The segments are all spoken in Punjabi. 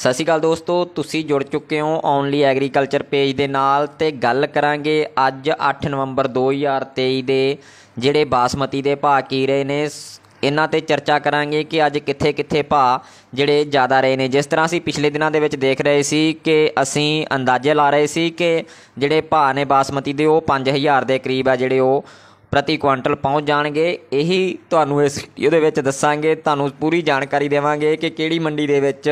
ਸਤਿ ਸ਼੍ਰੀ ਅਕਾਲ ਦੋਸਤੋ ਤੁਸੀਂ ਜੁੜ ਚੁੱਕੇ ਹੋ ਓਨਲੀ ਐਗਰੀਕਲਚਰ ਪੇਜ ਦੇ ਨਾਲ ਤੇ ਗੱਲ ਕਰਾਂਗੇ ਅੱਜ 8 ਨਵੰਬਰ 2023 ਦੇ ਜਿਹੜੇ ਬਾਸਮਤੀ ਦੇ ਭਾਅ ਕੀ ਰਹੇ ਨੇ ਇਹਨਾਂ ਤੇ ਚਰਚਾ ਕਰਾਂਗੇ ਕਿ ਅੱਜ ਕਿੱਥੇ-ਕਿੱਥੇ ਭਾ ਜਿਹੜੇ ਜ਼ਿਆਦਾ ਰਹੇ ਨੇ ਜਿਸ ਤਰ੍ਹਾਂ ਅਸੀਂ ਪਿਛਲੇ ਦਿਨਾਂ ਦੇ ਵਿੱਚ ਦੇਖ ਰਹੇ ਸੀ ਕਿ ਅਸੀਂ ਅੰਦਾਜ਼ੇ ਲਾ ਰਹੇ ਸੀ ਕਿ ਜਿਹੜੇ ਭਾ ਨੇ ਬਾਸਮਤੀ ਦੇ ਉਹ 5000 ਦੇ ਕਰੀਬ ਆ ਜਿਹੜੇ ਉਹ ਪ੍ਰਤੀ ਕੁਆਂਟਲ ਪਹੁੰਚ ਜਾਣਗੇ ਇਹੀ ਤੁਹਾਨੂੰ ਇਸ ਵੀਡੀਓ ਦੇ ਵਿੱਚ ਦੱਸਾਂਗੇ ਤੁਹਾਨੂੰ ਪੂਰੀ ਜਾਣਕਾਰੀ ਦੇਵਾਂਗੇ ਕਿ ਕਿਹੜੀ ਮੰਡੀ ਦੇ ਵਿੱਚ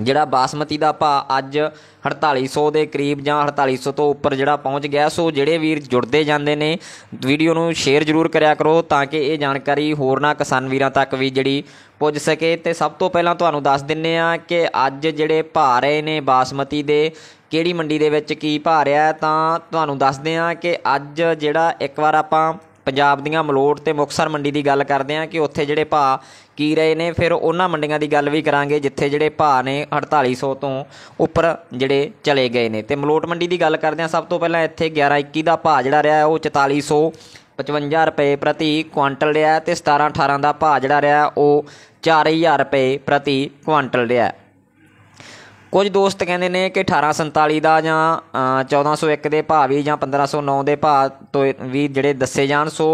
ਜਿਹੜਾ ਬਾਸਮਤੀ ਦਾ ਭਾਅ ਅੱਜ 4800 ਦੇ ਕਰੀਬ ਜਾਂ 4800 ਤੋਂ ਉੱਪਰ ਜਿਹੜਾ ਪਹੁੰਚ ਗਿਆ ਸੋ ਜਿਹੜੇ ਵੀਰ ਜੁੜਦੇ ਜਾਂਦੇ ਨੇ ਵੀਡੀਓ ਨੂੰ ਸ਼ੇਅਰ ਜ਼ਰੂਰ ਕਰਿਆ ਕਰੋ ਤਾਂ ਕਿ ਇਹ ਜਾਣਕਾਰੀ ਹੋਰਨਾਂ ਕਿਸਾਨ ਵੀਰਾਂ ਤੱਕ ਵੀ ਜਿਹੜੀ ਪੁੱਜ ਸਕੇ ਤੇ ਸਭ ਤੋਂ ਪਹਿਲਾਂ ਤੁਹਾਨੂੰ ਦੱਸ ਦਿੰਨੇ ਆ ਕਿ ਅੱਜ ਜਿਹੜੇ ਭਾਅ ਰਹੇ ਨੇ ਬਾਸਮਤੀ ਦੇ ਕਿਹੜੀ ਮੰਡੀ ਦੇ ਵਿੱਚ ਕੀ ਭਾਅ ਰਿਹਾ ਤਾਂ ਤੁਹਾਨੂੰ ਦੱਸਦੇ ਆ ਕਿ ਅੱਜ ਜਿਹੜਾ ਇੱਕ ਵਾਰ ਆਪਾਂ ਪੰਜਾਬ ਦੀਆਂ ਮਲੋਟ ਤੇ ਮੁਕਸਰ ਮੰਡੀ ਦੀ ਗੱਲ ਕਰਦੇ ਆ ਕਿ ਉੱਥੇ ਜਿਹੜੇ ਭਾਅ ਕੀ ਰਹੇ ਨੇ ਫਿਰ ਉਹਨਾਂ ਮੰਡੀਆਂ ਦੀ ਗੱਲ ਵੀ ਕਰਾਂਗੇ ਜਿੱਥੇ ਜਿਹੜੇ ਭਾਅ ਨੇ 4800 ਤੋਂ ਉੱਪਰ ਜਿਹੜੇ ਚਲੇ ਗਏ ਨੇ ਤੇ ਮਲੋਟ ਮੰਡੀ ਦੀ ਗੱਲ ਕਰਦੇ ਆ ਸਭ ਤੋਂ ਪਹਿਲਾਂ ਇੱਥੇ 1121 ਦਾ ਭਾਅ ਜਿਹੜਾ ਰਿਹਾ ਉਹ 4455 ਰੁਪਏ ਪ੍ਰਤੀ ਕੁਆਂਟਲ ਰਿਹਾ ਤੇ 17 18 ਦਾ ਭਾਅ ਜਿਹੜਾ ਰਿਹਾ ਉਹ 4000 ਰੁਪਏ ਪ੍ਰਤੀ ਕੁਆਂਟਲ ਰਿਹਾ ਕੁਝ ਦੋਸਤ ਕਹਿੰਦੇ ਨੇ ਕਿ 1847 ਦਾ ਜਾਂ 1401 ਦੇ ਭਾਅ ਵੀ ਜਾਂ 1509 ਦੇ ਭਾਅ ਤੋਂ ਵੀ ਜਿਹੜੇ ਦੱਸੇ ਜਾਣ ਸੋ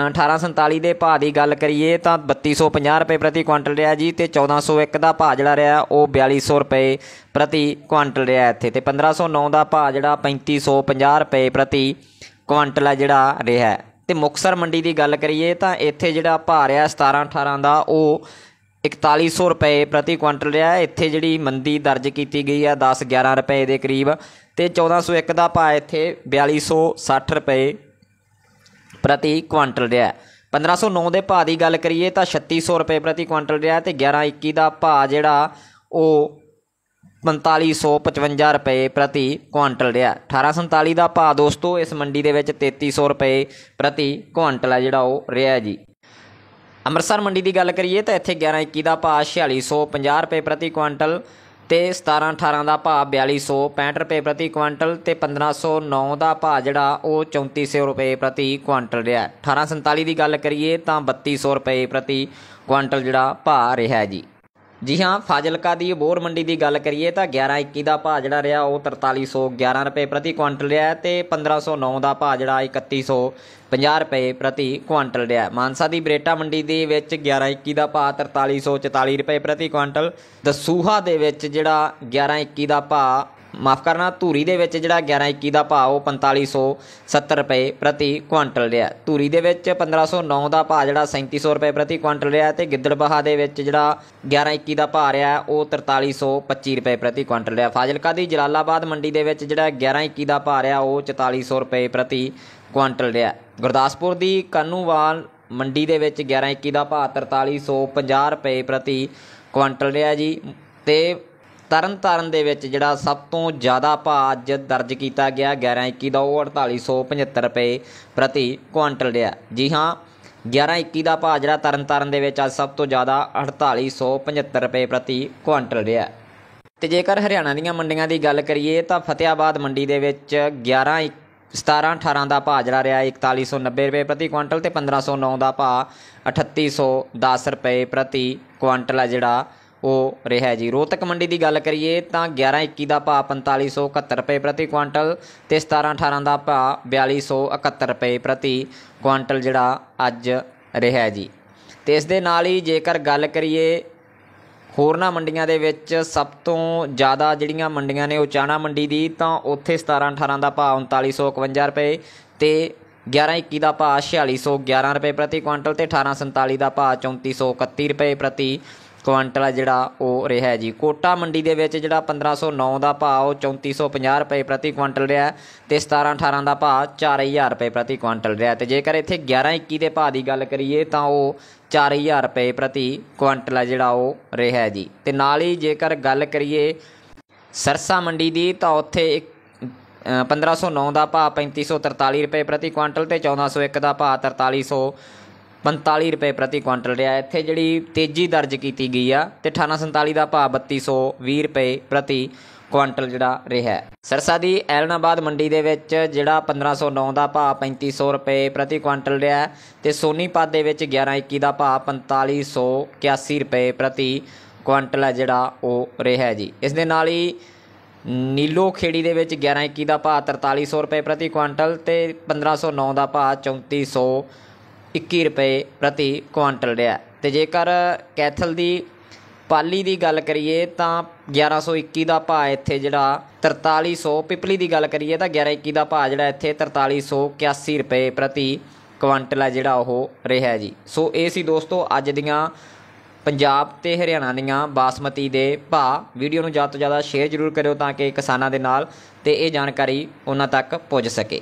1847 ਦੇ ਭਾਅ ਦੀ ਗੱਲ ਕਰੀਏ ਤਾਂ 3250 ਰੁਪਏ ਪ੍ਰਤੀ ਕੁਇੰਟਲ ਰਿਹਾ ਜੀ ਤੇ 1401 ਦਾ ਭਾਅ ਜਿਹੜਾ ਰਿਹਾ ਉਹ 4200 ਰੁਪਏ ਪ੍ਰਤੀ ਕੁਇੰਟਲ ਰਿਹਾ ਇੱਥੇ ਤੇ 1509 ਦਾ ਭਾਅ ਜਿਹੜਾ 3550 ਰੁਪਏ ਪ੍ਰਤੀ ਕੁਇੰਟਲ ਹੈ ਜਿਹੜਾ ਰਿਹਾ ਤੇ ਮੁਕਸਰ ਮੰਡੀ ਦੀ ਗੱਲ ਕਰੀਏ ਤਾਂ ਇੱਥੇ ਜਿਹੜਾ ਭਾਅ ਰਿਹਾ 17 18 ਦਾ ਉਹ 4100 ਰੁਪਏ ਪ੍ਰਤੀ ਕੁਇੰਟਲ ਰਿਹਾ ਹੈ ਇੱਥੇ ਜਿਹੜੀ ਮੰਦੀ ਦਰਜ ਕੀਤੀ ਗਈ ਹੈ 10 11 ਰੁਪਏ ਦੇ ਕਰੀਬ ਤੇ 1401 ਦਾ ਭਾਅ ਇੱਥੇ 4260 ਰੁਪਏ ਪ੍ਰਤੀ ਕੁਇੰਟਲ ਰਿਹਾ ਹੈ 1509 ਦੇ ਭਾਅ ਦੀ ਗੱਲ ਕਰੀਏ ਤਾਂ 3600 ਰੁਪਏ ਪ੍ਰਤੀ ਕੁਇੰਟਲ ਰਿਹਾ ਤੇ 1121 ਦਾ ਭਾਅ ਜਿਹੜਾ ਉਹ 4555 ਰੁਪਏ ਪ੍ਰਤੀ ਕੁਇੰਟਲ ਰਿਹਾ 1847 ਦਾ ਭਾਅ ਦੋਸਤੋ ਇਸ ਮੰਡੀ ਦੇ ਵਿੱਚ 3300 ਰੁਪਏ ਪ੍ਰਤੀ ਕੁਇੰਟਲ ਹੈ ਜਿਹੜਾ ਉਹ ਰਿਹਾ ਜੀ ਅੰਮ੍ਰਿਤਸਰ ਮੰਡੀ ਦੀ ਗੱਲ ਕਰੀਏ ਤਾਂ ਇੱਥੇ 11 21 ਦਾ ਭਾਅ 4650 ਰੁਪਏ ਪ੍ਰਤੀ ਕੁਇੰਟਲ ਤੇ 17 18 ਦਾ ਭਾਅ 4265 ਰੁਪਏ ਪ੍ਰਤੀ ਕੁਇੰਟਲ ਤੇ 1509 ਦਾ ਭਾਅ ਜਿਹੜਾ ਉਹ 3400 ਰੁਪਏ ਪ੍ਰਤੀ ਕੁਇੰਟਲ ਰਿਹਾ 1847 ਦੀ ਗੱਲ ਕਰੀਏ ਤਾਂ 3200 ਰੁਪਏ ਪ੍ਰਤੀ ਕੁਇੰਟਲ ਜਿਹੜਾ ਭਾਅ ਰਿਹਾ ਜੀ ਜੀ ਹਾਂ ਫਾਜ਼ਿਲਕਾ ਦੀ ਬੋਰ ਮੰਡੀ ਦੀ ਗੱਲ ਕਰੀਏ ਤਾਂ 1121 ਦਾ ਭਾਅ ਜਿਹੜਾ ਰਿਹਾ ਉਹ 4311 ਰੁਪਏ ਪ੍ਰਤੀ ਕੁਇੰਟਲ ਰਿਹਾ ਤੇ 1509 ਦਾ ਭਾਅ ਜਿਹੜਾ 3150 ਰੁਪਏ ਪ੍ਰਤੀ ਕੁਇੰਟਲ ਰਿਹਾ ਮਾਨਸਾ ਦੀ ਬਰੇਟਾ ਮੰਡੀ ਦੇ ਵਿੱਚ 1121 ਦਾ ਭਾਅ 4344 ਰੁਪਏ ਪ੍ਰਤੀ ਕੁਇੰਟਲ ਦਸੂਹਾ ਦੇ ਵਿੱਚ ਜਿਹੜਾ 1121 ਦਾ ਭਾਅ ਮਾਫ ਕਰਨਾ ਧੂਰੀ ਦੇ ਵਿੱਚ ਜਿਹੜਾ 11 21 ਦਾ ਭਾਅ ਉਹ 4570 ਰੁਪਏ ਪ੍ਰਤੀ ਕੁਇੰਟਲ ਰਿਹਾ ਧੂਰੀ ਦੇ ਵਿੱਚ 1509 ਦਾ ਭਾਅ ਜਿਹੜਾ 3700 ਰੁਪਏ ਪ੍ਰਤੀ ਕੁਇੰਟਲ ਰਿਹਾ ਤੇ ਗਿੱਦੜਬਾਹਾ ਦੇ ਵਿੱਚ ਜਿਹੜਾ 11 21 ਦਾ ਭਾਅ ਰਿਹਾ ਉਹ 4325 ਰੁਪਏ ਪ੍ਰਤੀ ਕੁਇੰਟਲ ਰਿਹਾ ਫਾਜ਼ਿਲਕਾ ਦੀ ਜਲਾਲਾਬਾਦ ਮੰਡੀ ਦੇ ਵਿੱਚ ਜਿਹੜਾ 11 21 ਦਾ ਭਾਅ ਰਿਹਾ ਉਹ 4400 ਰੁਪਏ ਪ੍ਰਤੀ ਕੁਇੰਟਲ ਰਿਹਾ ਗੁਰਦਾਸਪੁਰ ਦੀ ਕਨੂਵਾਲ ਮੰਡੀ ਦੇ ਵਿੱਚ 11 21 ਦਾ ਭਾਅ 4350 ਰੁਪਏ ਪ੍ਰਤੀ ਕੁਇੰਟਲ ਰਿਹਾ ਜੀ ਤੇ ਤਰਨਤਾਰਨ ਦੇ ਵਿੱਚ ਜਿਹੜਾ ਸਭ ਤੋਂ ਜ਼ਿਆਦਾ ਭਾਅ ਅੱਜ ਦਰਜ ਕੀਤਾ ਗਿਆ 1121 ਦਾ ਉਹ 4875 ਰੁਪਏ ਪ੍ਰਤੀ ਕੁਇੰਟਲ ਰਿਹਾ ਜੀ ਹਾਂ 1121 ਦਾ ਭਾਅ ਜਿਹੜਾ ਤਰਨਤਾਰਨ ਦੇ ਵਿੱਚ ਅੱਜ ਸਭ ਤੋਂ ਜ਼ਿਆਦਾ 4875 ਰੁਪਏ ਪ੍ਰਤੀ ਕੁਇੰਟਲ ਰਿਹਾ ਤੇ ਜੇਕਰ ਹਰਿਆਣਾ ਦੀਆਂ ਮੰਡੀਆਂ ਦੀ ਗੱਲ ਕਰੀਏ ਤਾਂ ਫਤਿਆਬਾਦ ਮੰਡੀ ਦੇ ਵਿੱਚ 11 17 18 ਦਾ ਭਾਅ ਜਿਹੜਾ ਰਿਹਾ 4190 ਰੁਪਏ ਪ੍ਰਤੀ ਕੁਇੰਟਲ ਤੇ 1509 ਦਾ ਭਾਅ 3810 ਰੁਪਏ ਪ੍ਰਤੀ ਕੁਇੰਟਲ ਆ ਜਿਹੜਾ ਉਹ ਰਿਹਾ ਜੀ ਰੋਤਕ ਮੰਡੀ ਦੀ ਗੱਲ ਕਰੀਏ ਤਾਂ 11 21 ਦਾ ਭਾਅ 4571 ਰੁਪਏ ਪ੍ਰਤੀ ਕੁਇੰਟਲ ਤੇ 17 18 ਦਾ ਭਾਅ 4271 ਰੁਪਏ ਪ੍ਰਤੀ ਕੁਇੰਟਲ ਜਿਹੜਾ ਅੱਜ ਰਿਹਾ ਜੀ ਤੇ ਇਸ ਦੇ ਨਾਲ ਹੀ ਜੇਕਰ ਗੱਲ ਕਰੀਏ ਹੋਰਨਾਂ ਮੰਡੀਆਂ ਦੇ ਵਿੱਚ ਸਭ ਤੋਂ ਜ਼ਿਆਦਾ ਜਿਹੜੀਆਂ ਮੰਡੀਆਂ ਨੇ ਉਹ ਚਾਣਾ ਮੰਡੀ ਦੀ ਤਾਂ ਉੱਥੇ 17 18 ਦਾ ਭਾਅ 3951 ਰੁਪਏ ਤੇ 11 21 ਦਾ ਭਾਅ 4611 ਰੁਪਏ ਪ੍ਰਤੀ ਕੁਇੰਟਲ ਤੇ 18 47 ਦਾ ਭਾਅ 3431 ਰੁਪਏ ਪ੍ਰਤੀ ਕੁਆਂਟਲ ਜਿਹੜਾ ਉਹ ਰਿਹਾ ਹੈ ਜੀ ਕੋਟਾ ਮੰਡੀ ਦੇ ਵਿੱਚ ਜਿਹੜਾ 1509 ਦਾ ਭਾਅ ਉਹ 3450 ਰੁਪਏ ਪ੍ਰਤੀ ਕੁਆਂਟਲ ਰਿਹਾ ਤੇ 17 18 ਦਾ ਭਾਅ 4000 ਰੁਪਏ ਪ੍ਰਤੀ ਕੁਆਂਟਲ ਰਿਹਾ ਤੇ ਜੇਕਰ ਇੱਥੇ 11 21 ਦੇ ਭਾਅ ਦੀ ਗੱਲ ਕਰੀਏ ਤਾਂ ਉਹ 4000 ਰੁਪਏ ਪ੍ਰਤੀ ਕੁਆਂਟਲ ਆ ਜਿਹੜਾ ਉਹ ਰਿਹਾ ਜੀ ਤੇ ਨਾਲ ਹੀ ਜੇਕਰ ਗੱਲ ਕਰੀਏ ਸਰਸਾ ਮੰਡੀ ਦੀ ਤਾਂ ਉੱਥੇ 1509 ਦਾ ਭਾਅ 3543 ਰੁਪਏ ਪ੍ਰਤੀ ਕੁਆਂਟਲ ਤੇ 1401 ਦਾ ਭਾਅ 4300 45 ਰੁਪਏ ਪ੍ਰਤੀ ਕੁਇੰਟਲ ਰਿਹਾ ਇੱਥੇ ਜਿਹੜੀ ਤੇਜ਼ੀ ਦਰਜ ਕੀਤੀ ਗਈ ਆ ਤੇ 1847 ਦਾ ਭਾਅ 3220 ਰੁਪਏ ਪ੍ਰਤੀ ਕੁਇੰਟਲ ਜਿਹੜਾ ਰਿਹਾ ਸਰਸਾ ਦੀ ਐਲਨਾਬਾਦ ਮੰਡੀ ਦੇ ਵਿੱਚ ਜਿਹੜਾ 1509 ਦਾ ਭਾਅ 3500 ਰੁਪਏ ਪ੍ਰਤੀ ਕੁਇੰਟਲ ਰਿਹਾ ਤੇ ਸੋਨੀਪਤ ਦੇ ਵਿੱਚ 1121 ਦਾ ਭਾਅ 4581 ਰੁਪਏ ਪ੍ਰਤੀ ਕੁਇੰਟਲ ਹੈ ਜਿਹੜਾ ਉਹ ਰਿਹਾ ਜੀ ਇਸ ਦੇ ਨਾਲ ਹੀ ਨੀਲੋ ਖੇੜੀ ਦੇ ਵਿੱਚ 1121 ਦਾ ਭਾਅ 4300 ਰੁਪਏ ਪ੍ਰਤੀ ਕੁਇੰਟਲ ਤੇ 1509 ਦਾ ਭਾਅ 3400 21 ਰੁਪਏ ਪ੍ਰਤੀ ਕੁਆਂਟਲ ਰਿਹਾ ਤੇ ਜੇਕਰ ਕੈਥਲ ਦੀ ਪਾਲੀ ਦੀ ਗੱਲ ਕਰੀਏ ਤਾਂ 1121 ਦਾ ਭਾਅ ਇੱਥੇ ਜਿਹੜਾ 4300 ਪਿਪਲੀ ਦੀ ਗੱਲ ਕਰੀਏ ਤਾਂ 1121 ਦਾ ਭਾਅ ਜਿਹੜਾ ਇੱਥੇ 4381 ਰੁਪਏ ਪ੍ਰਤੀ ਕੁਆਂਟਲ ਹੈ ਜਿਹੜਾ ਉਹ ਰਿਹਾ ਜੀ ਸੋ ਇਹ ਸੀ ਦੋਸਤੋ ਅੱਜ ਦੀਆਂ ਪੰਜਾਬ ਤੇ ਹਰਿਆਣਾ ਦੀਆਂ ਬਾਸਮਤੀ ਦੇ ਭਾਅ ਵੀਡੀਓ ਨੂੰ ਜ਼ਿਆਦਾ ਤੋਂ ਜ਼ਿਆਦਾ ਸ਼ੇਅਰ ਜ਼ਰੂਰ ਕਰਿਓ ਤਾਂ ਕਿ ਕਿਸਾਨਾਂ ਦੇ ਨਾਲ ਤੇ ਇਹ ਜਾਣਕਾਰੀ ਉਹਨਾਂ ਤੱਕ ਪਹੁੰਚ ਸਕੇ